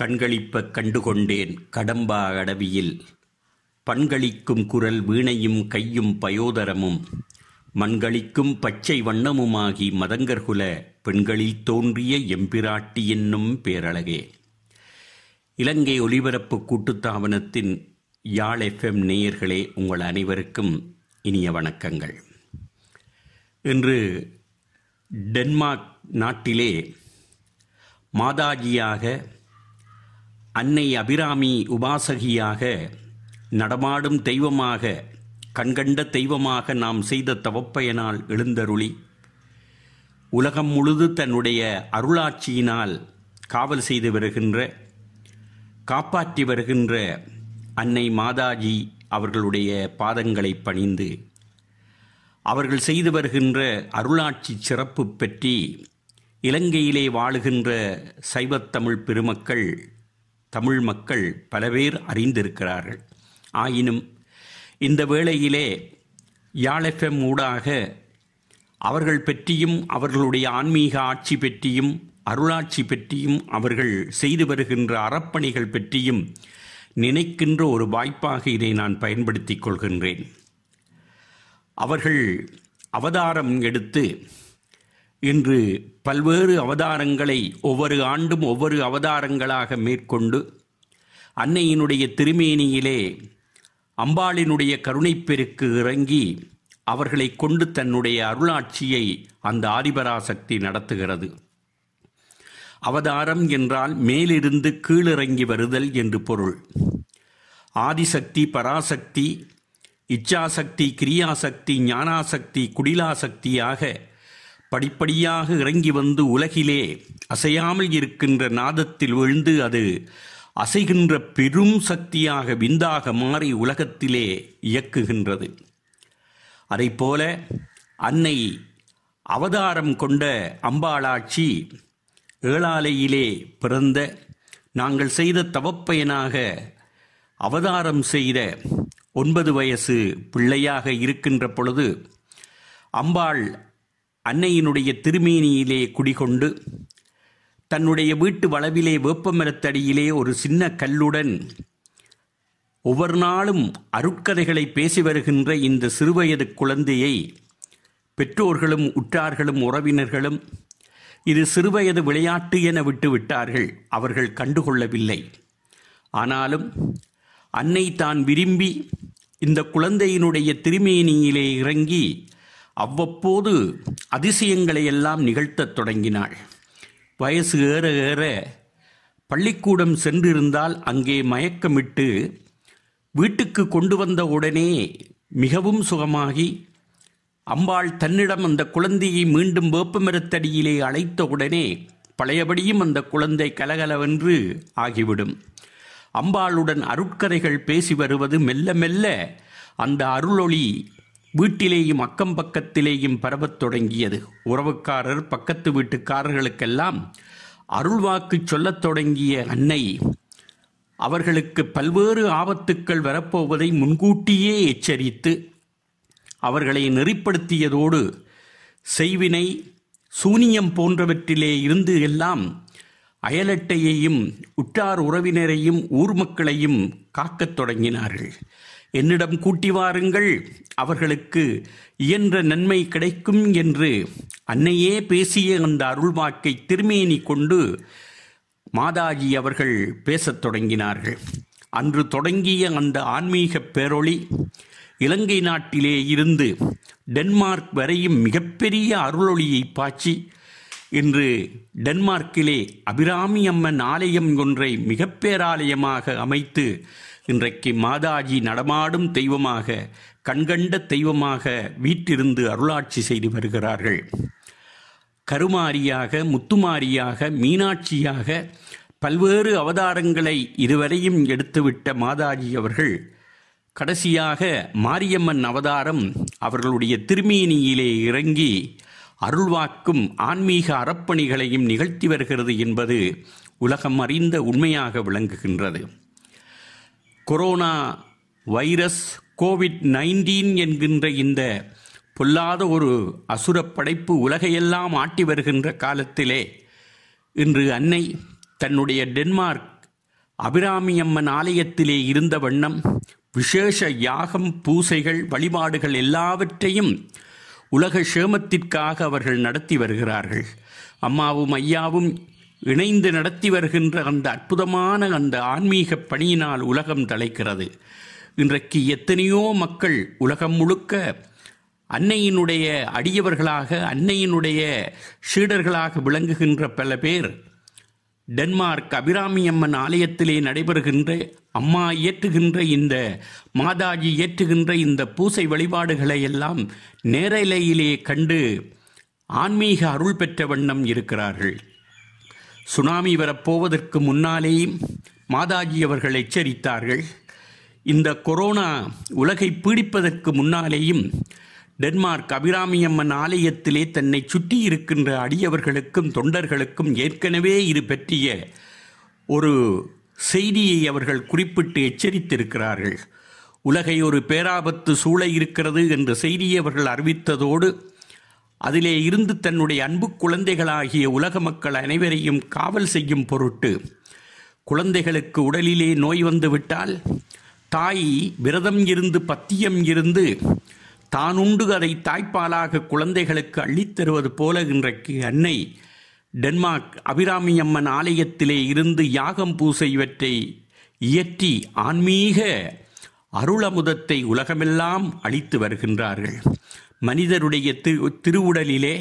கண்களிப்ப கண்டுகொண்டேன் கடம்பா அடவியில் பண்களிக்கும் குரல் வீணையும் கையும் பயோதரமும் மண்களிக்கும் பச்சை வண்ணமுமாகி மதங்கர்குல பெண்களில் தோன்றிய எம்பிராட்டி என்னும் பேரழகே இலங்கை ஒலிபரப்பு கூட்டுத்தாபனத்தின் யாழ் எஃப்எம் நேயர்களே உங்கள் அனைவருக்கும் இனிய வணக்கங்கள் இன்று டென்மார்க் நாட்டிலே மாதாஜியாக அன்னை அபிராமி உபாசகியாக நடமாடும் தெய்வமாக கண்கண்ட தெய்வமாக நாம் செய்த தவப்பயனால் எழுந்தருளி உலகம் முழுது தன்னுடைய அருளாட்சியினால் காவல் செய்து வருகின்ற காப்பாற்றி வருகின்ற அன்னை மாதாஜி அவர்களுடைய பாதங்களை பணிந்து அவர்கள் செய்து வருகின்ற அருளாட்சி சிறப்பு பற்றி இலங்கையிலே வாழுகின்ற சைவத்தமிழ் பெருமக்கள் தமிழ் மக்கள் பல பேர் அறிந்திருக்கிறார்கள் ஆயினும் இந்த வேளையிலே யாழ்எஃப்எம் ஊடாக அவர்கள் பற்றியும் அவர்களுடைய ஆன்மீக ஆட்சி பற்றியும் அருளாட்சி பற்றியும் அவர்கள் செய்து வருகின்ற அறப்பணிகள் பற்றியும் நினைக்கின்ற ஒரு வாய்ப்பாக இதை நான் பயன்படுத்தி கொள்கின்றேன் அவர்கள் அவதாரம் எடுத்து இன்று பல்வேறு அவதாரங்களை ஒவ்வொரு ஆண்டும் ஒவ்வொரு அவதாரங்களாக மேற்கொண்டு அன்னையினுடைய திருமேனியிலே அம்பாளினுடைய கருணைப்பெருக்கு இறங்கி அவர்களை கொண்டு தன்னுடைய அருளாட்சியை அந்த ஆதிபராசக்தி நடத்துகிறது அவதாரம் என்றால் மேலிருந்து கீழிறங்கி வருதல் என்று பொருள் ஆதிசக்தி பராசக்தி இச்சாசக்தி கிரியாசக்தி ஞானாசக்தி குடிலாசக்தியாக படிப்படியாக இறங்கி வந்து உலகிலே அசையாமல் இருக்கின்ற நாதத்தில் விழுந்து அது அசைகின்ற பெரும் சக்தியாக விந்தாக மாறி உலகத்திலே இயக்குகின்றது அதைப்போல அன்னை அவதாரம் கொண்ட அம்பாளாட்சி ஏழாலையிலே பிறந்த நாங்கள் செய்த தவப்பயனாக அவதாரம் செய்த ஒன்பது வயசு பிள்ளையாக இருக்கின்ற பொழுது அம்பாள் அன்னையினுடைய திருமேனியிலே குடிகொண்டு தன்னுடைய வீட்டு வளவிலே வேப்பமரத்தடியிலே ஒரு சின்ன கல்லுடன் ஒவ்வொரு நாளும் அருட்கதைகளை பேசி வருகின்ற இந்த சிறுவயது குழந்தையை பெற்றோர்களும் உற்றார்களும் உறவினர்களும் இது சிறுவயது விளையாட்டு என விட்டு விட்டார்கள் அவர்கள் கண்டுகொள்ளவில்லை ஆனாலும் அன்னை தான் விரும்பி இந்த குழந்தையினுடைய திருமேனியிலே இறங்கி அவ்வப்போது அதிசயங்களை எல்லாம் நிகழ்த்தத் தொடங்கினாள் வயசு ஏற ஏற பள்ளிக்கூடம் சென்றிருந்தால் அங்கே மயக்கமிட்டு வீட்டுக்கு கொண்டு வந்த உடனே மிகவும் சுகமாகி அம்பாள் தன்னிடம் அந்த குழந்தையை மீண்டும் வேப்பமரத்தடியிலே அழைத்த உடனே பழையபடியும் அந்த குழந்தை கலகலவென்று ஆகிவிடும் அம்பாளுடன் அருட்கதைகள் பேசி வருவது மெல்ல மெல்ல அந்த அருளொளி வீட்டிலேயும் அக்கம் பக்கத்திலேயும் பரவத் தொடங்கியது உறவுக்காரர் பக்கத்து வீட்டுக்காரர்களுக்கெல்லாம் அருள்வாக்கு சொல்லத் தொடங்கிய அன்னை அவர்களுக்கு பல்வேறு ஆபத்துக்கள் வரப்போவதை முன்கூட்டியே எச்சரித்து அவர்களை நெறிப்படுத்தியதோடு செய்வினை சூனியம் போன்றவற்றிலே இருந்து எல்லாம் அயலட்டையையும் உற்றார் உறவினரையும் ஊர் மக்களையும் காக்கத் தொடங்கினார்கள் என்னிடம் கூட்டி வாருங்கள் அவர்களுக்கு இயன்ற நன்மை கிடைக்கும் என்று அன்னையே பேசிய அந்த அருள்வாக்கை திருமேனி கொண்டு மாதாஜி அவர்கள் பேசத் தொடங்கினார்கள் அன்று தொடங்கிய அந்த ஆன்மீக பேரொளி இலங்கை நாட்டிலே இருந்து டென்மார்க் வரையும் மிகப்பெரிய அருளொளியை பாய்ச்சி இன்று டென்மார்க்கிலே அபிராமி அம்மன் ஆலயம் ஒன்றை மிகப்பேராலயமாக அமைத்து இன்றைக்கு மாதாஜி நடமாடும் தெய்வமாக கண்கண்ட தெய்வமாக வீட்டிருந்து அருளாட்சி செய்து வருகிறார்கள் கருமாரியாக முத்துமாரியாக மீனாட்சியாக பல்வேறு அவதாரங்களை இதுவரையும் எடுத்துவிட்ட மாதாஜி அவர்கள் கடைசியாக மாரியம்மன் அவதாரம் அவர்களுடைய திருமேனியிலே இறங்கி அருள்வாக்கும் ஆன்மீக அறப்பணிகளையும் நிகழ்த்தி வருகிறது என்பது உலகம் அறிந்த உண்மையாக விளங்குகின்றது கொரோனா வைரஸ் கோவிட் நைன்டீன் என்கின்ற இந்த பொல்லாத ஒரு அசுர படைப்பு உலகையெல்லாம் ஆட்டி வருகின்ற காலத்திலே இன்று அன்னை தன்னுடைய டென்மார்க் அபிராமியம்மன் ஆலயத்திலே இருந்த வண்ணம் விசேஷ யாகம் பூசைகள் வழிபாடுகள் எல்லாவற்றையும் உலக சேமத்திற்காக அவர்கள் நடத்தி வருகிறார்கள் அம்மாவும் ஐயாவும் இணைந்து நடத்தி வருகின்ற அந்த அற்புதமான அந்த ஆன்மீக பணியினால் உலகம் தலைக்கிறது இன்றைக்கு எத்தனையோ மக்கள் உலகம் முழுக்க அன்னையினுடைய அடியவர்களாக அன்னையினுடைய சீடர்களாக விளங்குகின்ற பல பேர் டென்மார்க் அபிராமி அம்மன் ஆலயத்திலே நடைபெறுகின்ற அம்மா இயற்றுகின்ற இந்த மாதாஜி இயற்றுகின்ற இந்த பூசை வழிபாடுகளை எல்லாம் நேரலையிலே கண்டு ஆன்மீக அருள் பெற்ற வண்ணம் இருக்கிறார்கள் சுனாமி வரப்போவதற்கு முன்னாலேயும் மாதாஜி அவர்கள் எச்சரித்தார்கள் இந்த கொரோனா உலகை பீடிப்பதற்கு முன்னாலேயும் டென்மார்க் அபிராமியம்மன் ஆலயத்திலே தன்னை சுற்றி இருக்கின்ற அடியவர்களுக்கும் தொண்டர்களுக்கும் ஏற்கனவே இது பற்றிய ஒரு செய்தியை அவர்கள் குறிப்பிட்டு எச்சரித்திருக்கிறார்கள் உலகை ஒரு பேராபத்து சூழ இருக்கிறது என்ற செய்தியை அவர்கள் அறிவித்ததோடு அதிலே இருந்து தன்னுடைய அன்பு குழந்தைகளாகிய உலக மக்கள் அனைவரையும் காவல் செய்யும் பொருட்டு குழந்தைகளுக்கு உடலிலே நோய் வந்துவிட்டால் தாய் விரதம் இருந்து பத்தியம் இருந்து தானுண்டு அதை தாய்ப்பாலாக குழந்தைகளுக்கு அள்ளித்தருவது போல இன்றைக்கு அன்னை டென்மார்க் அபிராமி அம்மன் ஆலயத்திலே இருந்து யாகம் பூசை இவற்றை இயற்றி ஆன்மீக அருளமுதத்தை உலகமெல்லாம் அளித்து வருகின்றார்கள் மனிதருடைய திரு திருவுடலிலே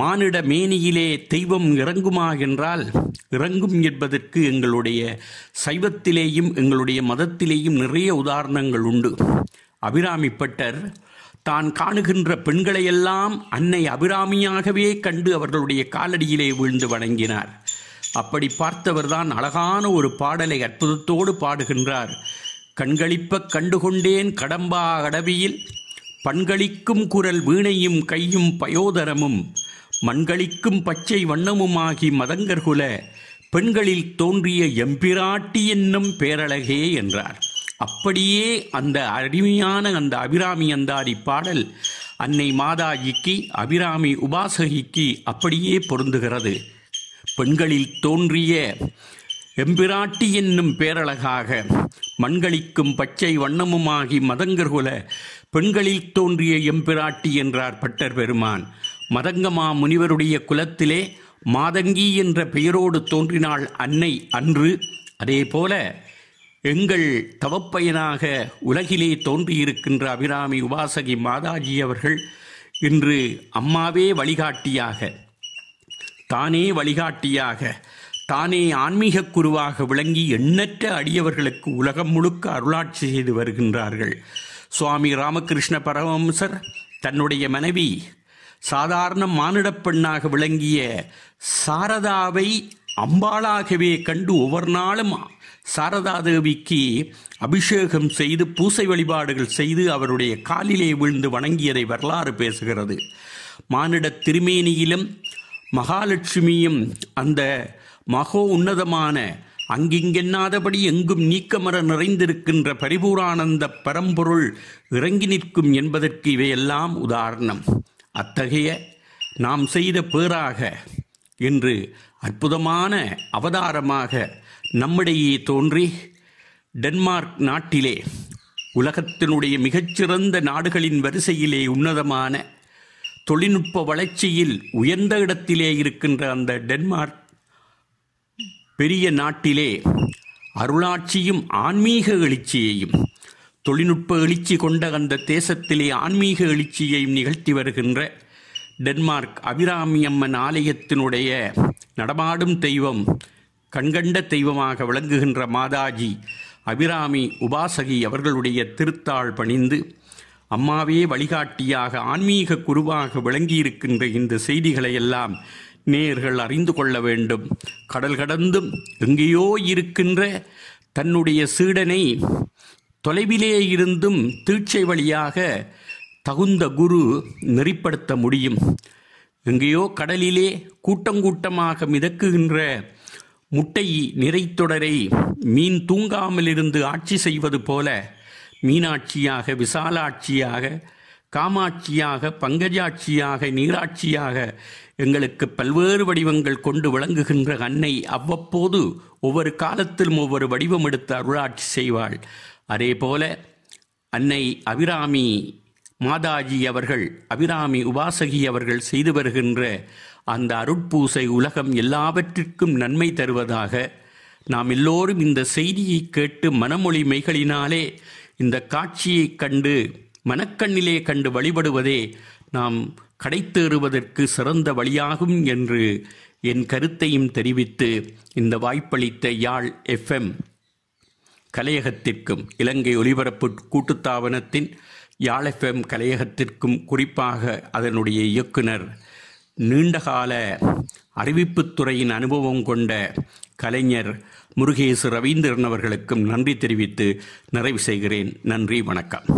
மானிட மேனியிலே தெய்வம் இறங்குமா என்றால் இறங்கும் என்பதற்கு எங்களுடைய சைவத்திலேயும் எங்களுடைய மதத்திலேயும் நிறைய உதாரணங்கள் உண்டு அபிராமி பட்டர் தான் காணுகின்ற பெண்களையெல்லாம் அன்னை அபிராமியாகவே கண்டு அவர்களுடைய காலடியிலே வீழ்ந்து வணங்கினார் அப்படி பார்த்தவர்தான் அழகான ஒரு பாடலை அற்புதத்தோடு பாடுகின்றார் கண்களிப்ப கண்டுகொண்டேன் கடம்பா அடவியில் பண்களிக்கும் குரல் வீணையும் கையும் பயோதரமும் மண்களிக்கும் பச்சை வண்ணமுமாகி மதங்கர்குல பெண்களில் தோன்றிய எம்பிராட்டி என்னும் பேரழகே என்றார் அப்படியே அந்த அருமையான அந்த அபிராமி அந்தாரி பாடல் அன்னை மாதாஜிக்கு அபிராமி உபாசகிக்கு அப்படியே பொருந்துகிறது பெண்களில் தோன்றிய எம்பிராட்டி என்னும் பேரழகாக மண்களிக்கும் பச்சை வண்ணமுமாகி மதங்கர்குல பெண்களில் தோன்றிய எம்பிராட்டி என்றார் பட்டர் பெருமான் மதங்கமா முனிவருடைய குலத்திலே மாதங்கி என்ற பெயரோடு தோன்றினாள் அன்னை அன்று அதேபோல எங்கள் தவப்பயனாக உலகிலே தோன்றியிருக்கின்ற அபிராமி உபாசகி மாதாஜி அவர்கள் இன்று அம்மாவே வழிகாட்டியாக தானே வழிகாட்டியாக தானே ஆன்மீக குருவாக விளங்கி எண்ணற்ற அடியவர்களுக்கு உலகம் முழுக்க அருளாட்சி செய்து வருகின்றார்கள் சுவாமி ராமகிருஷ்ண பரமஹம்சர் தன்னுடைய மனைவி சாதாரண மானிட பெண்ணாக விளங்கிய சாரதாவை அம்பாளாகவே கண்டு ஒவ்வொரு நாளும் சாரதா தேவிக்கு அபிஷேகம் செய்து பூசை வழிபாடுகள் செய்து அவருடைய காலிலே விழுந்து வணங்கியதை வரலாறு பேசுகிறது மானிட திருமேனியிலும் மகாலட்சுமியும் அந்த மகோ உன்னதமான அங்கிங்கென்னாதபடி எங்கும் நீக்கமர நிறைந்திருக்கின்ற பரிபூரானந்த பரம்பொருள் இறங்கி நிற்கும் என்பதற்கு இவையெல்லாம் உதாரணம் அத்தகைய நாம் செய்த பேராக என்று அற்புதமான அவதாரமாக நம்மிடையே தோன்றி டென்மார்க் நாட்டிலே உலகத்தினுடைய மிகச்சிறந்த நாடுகளின் வரிசையிலே உன்னதமான தொழில்நுட்ப வளர்ச்சியில் உயர்ந்த இடத்திலே இருக்கின்ற அந்த டென்மார்க் பெரிய நாட்டிலே அருளாட்சியும் ஆன்மீக எழுச்சியையும் தொழில்நுட்ப எழுச்சி கொண்ட அந்த தேசத்திலே ஆன்மீக எழுச்சியையும் நிகழ்த்தி வருகின்ற டென்மார்க் அபிராமியம்மன் ஆலயத்தினுடைய நடமாடும் தெய்வம் கண்கண்ட தெய்வமாக விளங்குகின்ற மாதாஜி அபிராமி உபாசகி அவர்களுடைய திருத்தாள் பணிந்து அம்மாவே வழிகாட்டியாக ஆன்மீக குருவாக விளங்கியிருக்கின்ற இந்த செய்திகளை எல்லாம் நேர்கள் அறிந்து கொள்ள வேண்டும் கடல் கடந்தும் எங்கேயோ இருக்கின்ற தன்னுடைய சீடனை தொலைவிலே இருந்தும் தீட்சை வழியாக தகுந்த குரு நெறிப்படுத்த முடியும் எங்கேயோ கடலிலே கூட்டங்கூட்டமாக மிதக்குகின்ற முட்டை நிறைத்தொடரை மீன் தூங்காமலிருந்து ஆட்சி செய்வது போல மீனாட்சியாக விசாலாட்சியாக காமாட்சியாக பங்கஜாட்சியாக நீராட்சியாக எங்களுக்கு பல்வேறு வடிவங்கள் கொண்டு விளங்குகின்ற அன்னை அவ்வப்போது ஒவ்வொரு காலத்திலும் ஒவ்வொரு வடிவம் எடுத்து அருளாட்சி செய்வாள் அதே போல அன்னை அபிராமி மாதாஜி அவர்கள் அபிராமி உபாசகி அவர்கள் செய்து வருகின்ற அந்த அருட்பூசை உலகம் எல்லாவற்றிற்கும் நன்மை தருவதாக நாம் எல்லோரும் இந்த செய்தியை கேட்டு மனமொழி மைகளினாலே இந்த காட்சியை கண்டு மனக்கண்ணிலே கண்டு வழிபடுவதே நாம் கடைத்தேறுவதற்கு சிறந்த வழியாகும் என்று என் கருத்தையும் தெரிவித்து இந்த வாய்ப்பளித்த யாழ் எஃப்எம் கலையகத்திற்கும் இலங்கை ஒலிபரப்பு கூட்டுத்தாபனத்தின் யாழ் எஃப்எம் கலையகத்திற்கும் குறிப்பாக அதனுடைய இயக்குனர் நீண்டகால அறிவிப்புத்துறையின் அனுபவம் கொண்ட கலைஞர் முருகேசு ரவீந்திரன் அவர்களுக்கும் நன்றி தெரிவித்து நிறைவு செய்கிறேன் நன்றி வணக்கம்